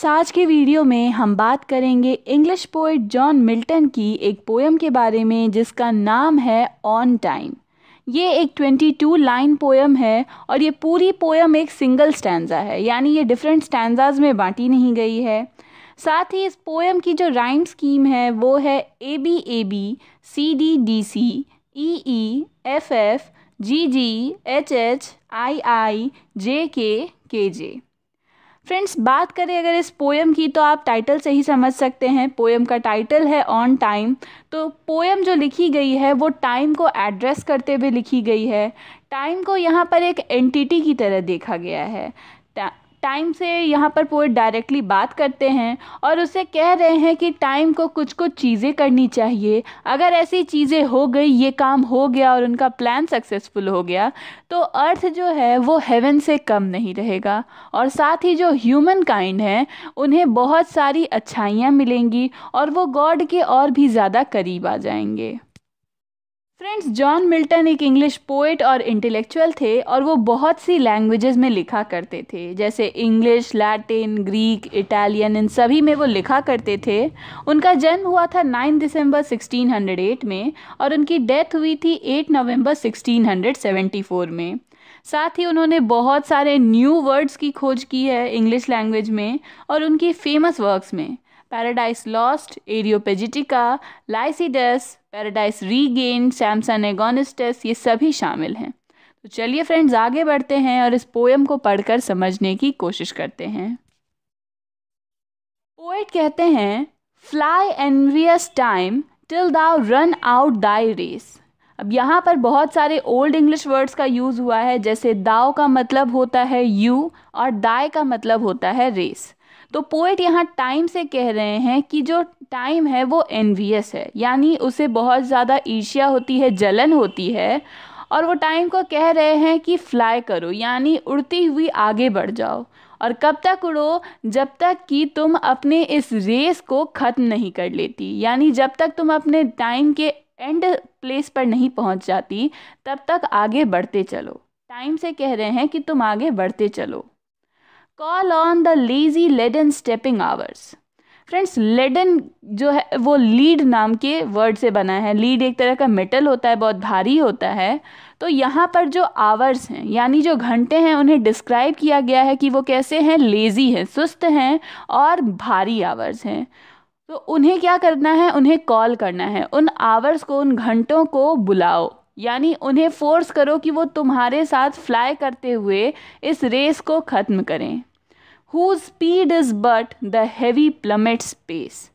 Friends आज के video में हम बात करेंगे इंग्लिश पोइट जॉन मिल्टन की एक पोएम के बारे में जिसका नाम है ऑन टाइम ये एक 22 लाइन पोएम है और ये पूरी पोएम एक सिंगल स्टैंडा है यानी ये डिफरेंट स्टैंडाज में बांटी नहीं गई है साथ ही इस पोएम की जो राइम स्कीम है वो है A B A B C D D C E E F F G G H H I I J K K J friends बात करें अगर इस पोएम की तो आप टाइटल से ही समझ सकते हैं पोएम का टाइटल है ऑन टाइम तो पोएम जो लिखी गई है वो टाइम को एड्रेस करते हुए लिखी गई है टाइम को यहाँ पर एक एंटिटी की तरह देखा गया है टाइम से यहाँ पर पोएट डायरेक्टली बात करते हैं और उसे कह रहे हैं कि टाइम को कुछ कुछ चीज़ें करनी चाहिए अगर ऐसी चीज़ें हो गई ये काम हो गया और उनका प्लान सक्सेसफुल हो गया तो अर्थ जो है वो हेवन से कम नहीं रहेगा और साथ ही जो ह्यूमन काइंड है उन्हें बहुत सारी अच्छाइयाँ मिलेंगी और वो गॉड के और भी ज़्यादा करीब आ जाएंगे फ्रेंड्स जॉन मिल्टन एक इंग्लिश पोइट और इंटेलेक्चुअल थे और वो बहुत सी लैंग्वेजेस में लिखा करते थे जैसे इंग्लिश लैटिन ग्रीक इटालियन इन सभी में वो लिखा करते थे उनका जन्म हुआ था 9 दिसंबर 1608 में और उनकी डेथ हुई थी 8 नवंबर 1674 में साथ ही उन्होंने बहुत सारे न्यू वर्ड्स की खोज की है इंग्लिश लैंग्वेज में और उनकी फेमस वर्क्स में Paradise Lost Areopagitica Lycidas Paradise Regain Samson Agonistes ये सभी शामिल हैं तो चलिए फ्रेंड्स आगे बढ़ते हैं और इस पोएम को पढ़कर समझने की कोशिश करते हैं पोएट कहते हैं fly envious time till thou run out thy race अब यहाँ पर बहुत सारे ओल्ड इंग्लिश वर्ड्स का यूज़ हुआ है जैसे दाव का मतलब होता है यू और दाय का मतलब होता है रेस तो पोइट यहाँ टाइम से कह रहे हैं कि जो टाइम है वो एनवियस है यानी उसे बहुत ज़्यादा ईर्ष्या होती है जलन होती है और वो टाइम को कह रहे हैं कि फ्लाई करो यानी उड़ती हुई आगे बढ़ जाओ और कब तक उड़ो जब तक कि तुम अपने इस रेस को ख़त्म नहीं कर लेती यानी जब तक तुम अपने टाइम के एंड प्लेस पर नहीं पहुंच जाती तब तक आगे बढ़ते चलो टाइम से कह रहे हैं कि तुम आगे बढ़ते चलो call on the lazy leaden stepping hours friends leaden जो है वो लीड नाम के वर्ड से बना है लीड एक तरह का मेटल होता है बहुत भारी होता है तो यहाँ पर जो आवर्स हैं यानी जो घंटे हैं उन्हें डिस्क्राइब किया गया है कि वो कैसे हैं लेज़ी हैं सुस्त हैं और भारी आवर्स हैं तो उन्हें क्या करना है उन्हें कॉल करना है उन आवर्स को उन घंटों को बुलाओ यानी उन्हें फोर्स करो कि वो तुम्हारे साथ फ्लाई करते हुए इस रेस को ख़त्म करें whose speed is but the heavy plummet space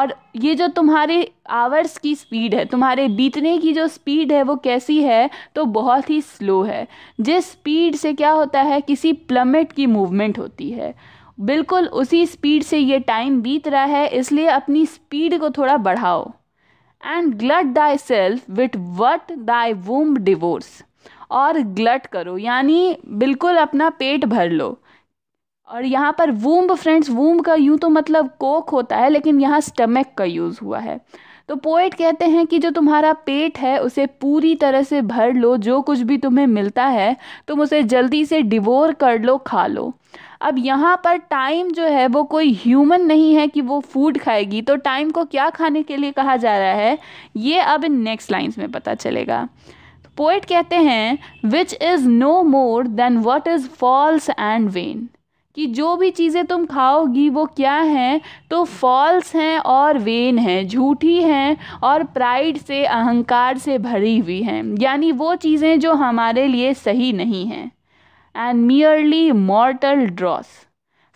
और ये जो तुम्हारे आवर्स की स्पीड है तुम्हारे बीतने की जो स्पीड है वो कैसी है तो बहुत ही स्लो है जिस स्पीड से क्या होता है किसी प्लमेट की मूवमेंट होती है बिल्कुल उसी स्पीड से ये टाइम बीत रहा है इसलिए अपनी स्पीड को थोड़ा बढ़ाओ and glut thyself with what thy womb devours और ग्लट करो यानी बिल्कुल अपना पेट भर लो और यहाँ पर वूम्ब फ्रेंड्स वूम्ब का यूँ तो मतलब कोक होता है लेकिन यहाँ स्टमक का यूज़ हुआ है तो पोइट कहते हैं कि जो तुम्हारा पेट है उसे पूरी तरह से भर लो जो कुछ भी तुम्हें मिलता है तुम उसे जल्दी से डिवोर कर लो खा लो अब यहाँ पर टाइम जो है वो कोई ह्यूमन नहीं है कि वो फूड खाएगी तो टाइम को क्या खाने के लिए कहा जा रहा है ये अब नेक्स्ट लाइन्स में पता चलेगा पोइट तो कहते हैं which is no more than what is false and vain कि जो भी चीज़ें तुम खाओगी वो क्या हैं तो फॉल्स हैं और वेन हैं झूठी हैं और प्राइड से अहंकार से भरी हुई हैं यानी वो चीज़ें जो हमारे लिए सही नहीं हैं and merely mortal dross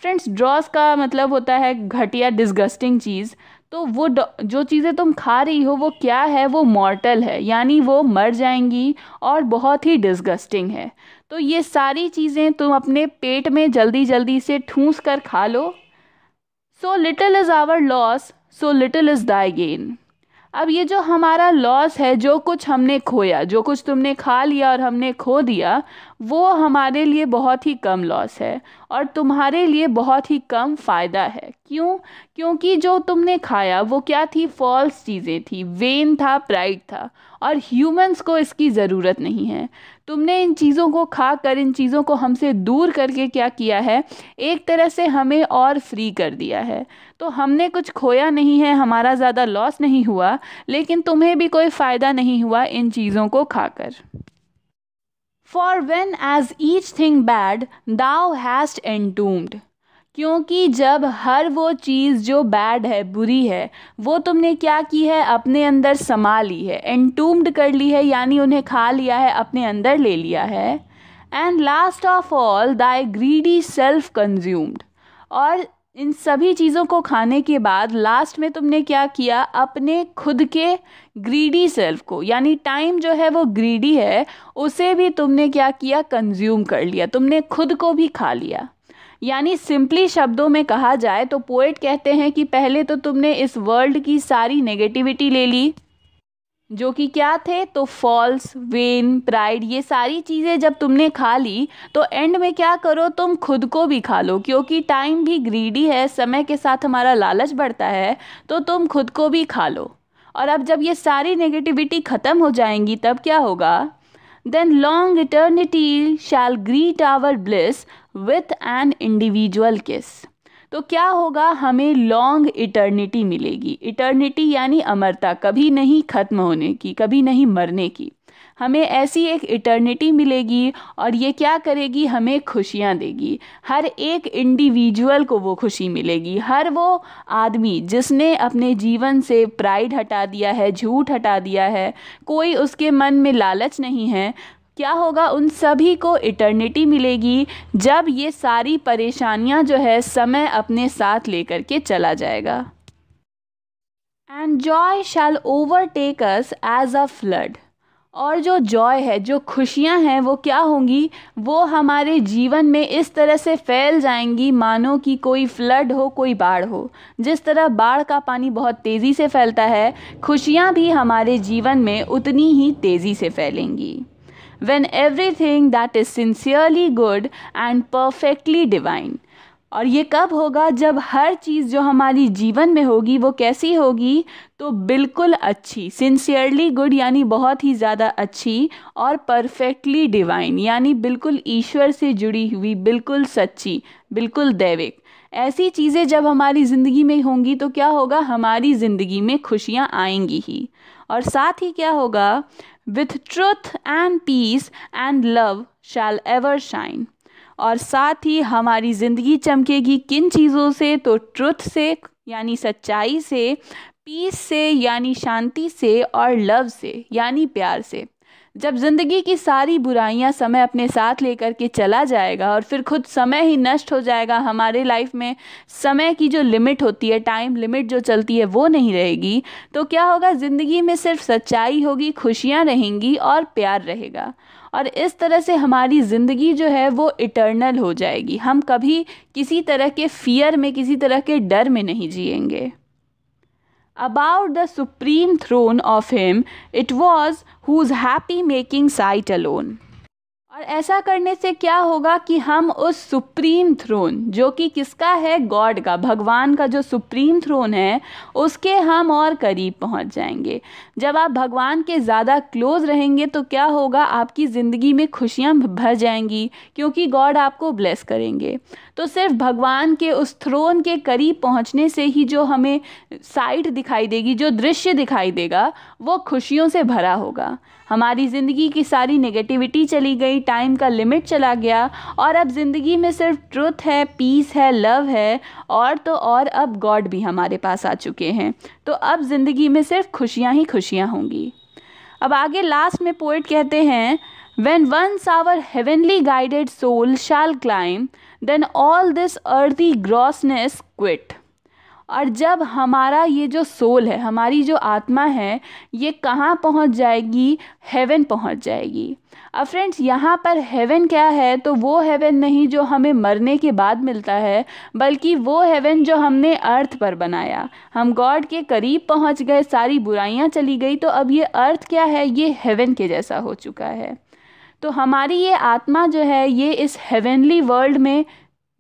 friends dross का मतलब होता है घटिया डिस्गस्टिंग चीज़ तो वो जो चीज़ें तुम खा रही हो वो क्या है वो मॉर्टल है यानी वो मर जाएंगी और बहुत ही डिस्गस्टिंग है तो ये सारी चीज़ें तुम अपने पेट में जल्दी जल्दी से ठूंस कर खा लो so little is our loss so little is thy gain अब ये जो हमारा लॉस है जो कुछ हमने खोया जो कुछ तुमने खा लिया और हमने खो दिया वो हमारे लिए बहुत ही कम लॉस है और तुम्हारे लिए बहुत ही कम फ़ायदा है क्यों क्योंकि जो तुमने खाया वो क्या थी फॉल्स चीज़ें थी वेन था प्राइड था और ह्यूमंस को इसकी ज़रूरत नहीं है तुमने इन चीज़ों को खा कर इन चीज़ों को हमसे दूर करके क्या किया है एक तरह से हमें और फ्री कर दिया है तो हमने कुछ खोया नहीं है हमारा ज़्यादा लॉस नहीं हुआ लेकिन तुम्हें भी कोई फ़ायदा नहीं हुआ इन चीज़ों को खाकर for when as each thing bad thou hast entombed क्योंकि जब हर वो चीज़ जो बैड है बुरी है वो तुमने क्या की है अपने अंदर समा ली है एंड कर ली है यानी उन्हें खा लिया है अपने अंदर ले लिया है and last of all thy greedy self consumed और इन सभी चीज़ों को खाने के बाद लास्ट में तुमने क्या किया अपने खुद के ग्रीडी सेल्फ को यानी टाइम जो है वो ग्रीडी है उसे भी तुमने क्या किया कंज्यूम कर लिया तुमने खुद को भी खा लिया यानी सिंपली शब्दों में कहा जाए तो पोएट कहते हैं कि पहले तो तुमने इस वर्ल्ड की सारी नेगेटिविटी ले ली जो कि क्या थे तो फॉल्स वेन प्राइड ये सारी चीज़ें जब तुमने खा ली तो एंड में क्या करो तुम खुद को भी खा लो क्योंकि टाइम भी ग्रीडी है समय के साथ हमारा लालच बढ़ता है तो तुम खुद को भी खा लो और अब जब ये सारी नेगेटिविटी ख़त्म हो जाएंगी तब क्या होगा then long eternity shall greet our bliss with an individual kiss तो क्या होगा हमें लॉन्ग इटर्निटी मिलेगी इटर्निटी यानी अमरता कभी नहीं ख़त्म होने की कभी नहीं मरने की हमें ऐसी एक इटर्निटी मिलेगी और ये क्या करेगी हमें खुशियाँ देगी हर एक इंडिविजुअल को वो खुशी मिलेगी हर वो आदमी जिसने अपने जीवन से प्राइड हटा दिया है झूठ हटा दिया है कोई उसके मन में लालच नहीं है क्या होगा उन सभी को इटर्निटी मिलेगी जब ये सारी परेशानियां जो है समय अपने साथ लेकर के चला जाएगा and joy shall overtake us as a flood और जो जॉय है जो खुशियां हैं वो क्या होंगी वो हमारे जीवन में इस तरह से फैल जाएंगी मानो कि कोई फ्लड हो कोई बाढ़ हो जिस तरह बाढ़ का पानी बहुत तेज़ी से फैलता है खुशियां भी हमारे जीवन में उतनी ही तेज़ी से फैलेंगी when everything that is sincerely good and perfectly divine. और ये कब होगा जब हर चीज़ जो हमारी जीवन में होगी वो कैसी होगी तो बिल्कुल अच्छी सिंसियरली गुड यानी बहुत ही ज़्यादा अच्छी और परफेक्टली डिवाइन यानी बिल्कुल ईश्वर से जुड़ी हुई बिल्कुल सच्ची बिल्कुल दैविक ऐसी चीज़ें जब हमारी ज़िंदगी में होंगी तो क्या होगा हमारी ज़िंदगी में खुशियाँ आएंगी ही और साथ ही क्या होगा with truth and peace and love shall ever shine और साथ ही हमारी ज़िंदगी चमकेगी किन चीज़ों से तो ट्रुथ से यानी सच्चाई से पीस से यानी शांति से और लव से यानी प्यार से जब ज़िंदगी की सारी बुराइयां समय अपने साथ लेकर के चला जाएगा और फिर खुद समय ही नष्ट हो जाएगा हमारे लाइफ में समय की जो लिमिट होती है टाइम लिमिट जो चलती है वो नहीं रहेगी तो क्या होगा ज़िंदगी में सिर्फ सच्चाई होगी खुशियाँ रहेंगी और प्यार रहेगा और इस तरह से हमारी ज़िंदगी जो है वो इटर्नल हो जाएगी हम कभी किसी तरह के फियर में किसी तरह के डर में नहीं जिएंगे About the supreme throne of him it was whose happy making sight alone. और ऐसा करने से क्या होगा कि हम उस सुप्रीम थ्रोन जो कि किसका है गॉड का भगवान का जो सुप्रीम थ्रोन है उसके हम और करीब पहुंच जाएंगे जब आप भगवान के ज़्यादा क्लोज रहेंगे तो क्या होगा आपकी ज़िंदगी में खुशियां भर जाएंगी क्योंकि गॉड आपको ब्लेस करेंगे तो सिर्फ भगवान के उस थ्रोन के करीब पहुँचने से ही जो हमें साइट दिखाई देगी जो दृश्य दिखाई देगा वो खुशियों से भरा होगा हमारी ज़िंदगी की सारी नेगेटिविटी चली गई टाइम का लिमिट चला गया और अब ज़िंदगी में सिर्फ ट्रुथ है पीस है लव है और तो और अब गॉड भी हमारे पास आ चुके हैं तो अब ज़िंदगी में सिर्फ खुशियाँ ही खुशियाँ होंगी अब आगे लास्ट में पोइट कहते हैं when once our heavenly guided soul shall climb then all this earthy grossness quit और जब हमारा ये जो सोल है हमारी जो आत्मा है ये कहाँ पहुँच जाएगी हेवन पहुँच जाएगी अब फ्रेंड्स यहाँ पर हेवन क्या है तो वो हेवन नहीं जो हमें मरने के बाद मिलता है बल्कि वो हेवन जो हमने अर्थ पर बनाया हम गॉड के करीब पहुँच गए सारी बुराइयाँ चली गई तो अब ये अर्थ क्या है ये हेवन के जैसा हो चुका है तो हमारी ये आत्मा जो है ये इस हेवनली वर्ल्ड में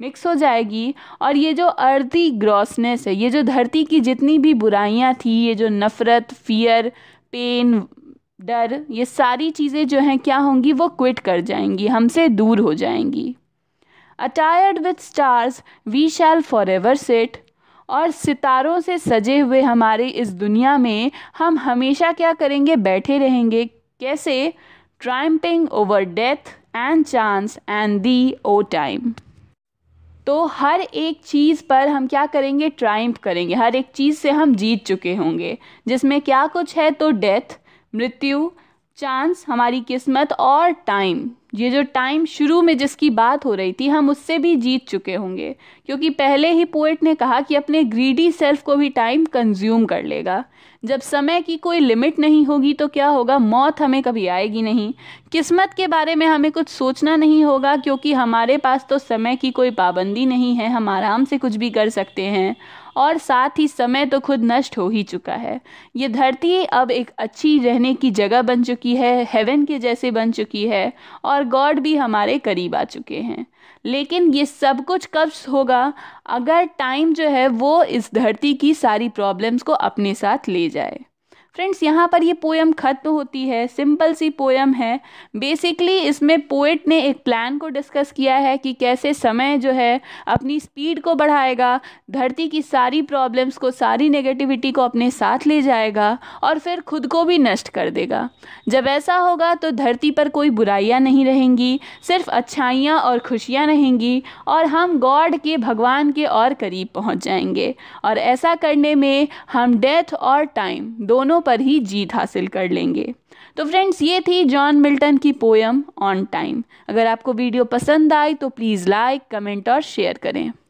मिक्स हो जाएगी और ये जो अर्थी ग्रॉसनेस है ये जो धरती की जितनी भी बुराइयाँ थी ये जो नफ़रत फियर पेन डर ये सारी चीज़ें जो हैं क्या होंगी वो क्विट कर जाएंगी हमसे दूर हो जाएंगी attired with stars we shall for ever sit और सितारों से सजे हुए हमारे इस दुनिया में हम हमेशा क्या करेंगे बैठे रहेंगे कैसे triumphing over death and chance and thee O time तो हर एक चीज़ पर हम क्या करेंगे ट्राइम्फ करेंगे हर एक चीज़ से हम जीत चुके होंगे जिसमें क्या कुछ है तो डेथ मृत्यु चांस हमारी किस्मत और टाइम ये जो टाइम शुरू में जिसकी बात हो रही थी हम उससे भी जीत चुके होंगे क्योंकि पहले ही पोइट ने कहा कि अपने ग्रीडी सेल्फ को भी टाइम कंज्यूम कर लेगा जब समय की कोई लिमिट नहीं होगी तो क्या होगा मौत हमें कभी आएगी नहीं किस्मत के बारे में हमें कुछ सोचना नहीं होगा क्योंकि हमारे पास तो समय की कोई पाबंदी नहीं है हम आराम से कुछ भी कर सकते हैं और साथ ही समय तो खुद नष्ट हो ही चुका है ये धरती अब एक अच्छी रहने की जगह बन चुकी है हेवन के जैसे बन चुकी है और गॉड भी हमारे करीब आ चुके हैं लेकिन ये सब कुछ कब होगा अगर टाइम जो है वो इस धरती की सारी प्रॉब्लम्स को अपने साथ ले जाए फ्रेंड्स यहाँ पर ये पोएम ख़त्म होती है सिंपल सी पोएम है बेसिकली इसमें पोइट ने एक प्लान को डिस्कस किया है कि कैसे समय जो है अपनी स्पीड को बढ़ाएगा धरती की सारी प्रॉब्लम्स को सारी नेगेटिविटी को अपने साथ ले जाएगा और फिर खुद को भी नष्ट कर देगा जब ऐसा होगा तो धरती पर कोई बुराइयाँ नहीं रहेंगी सिर्फ अच्छाइयाँ और खुशियाँ रहेंगी और हम गॉड के भगवान के और करीब पहुँच जाएंगे और ऐसा करने में हम डेथ और टाइम दोनों पर ही जीत हासिल कर लेंगे तो फ्रेंड्स ये थी जॉन मिल्टन की पोयम ऑन टाइम अगर आपको वीडियो पसंद आई तो प्लीज़ लाइक कमेंट और शेयर करें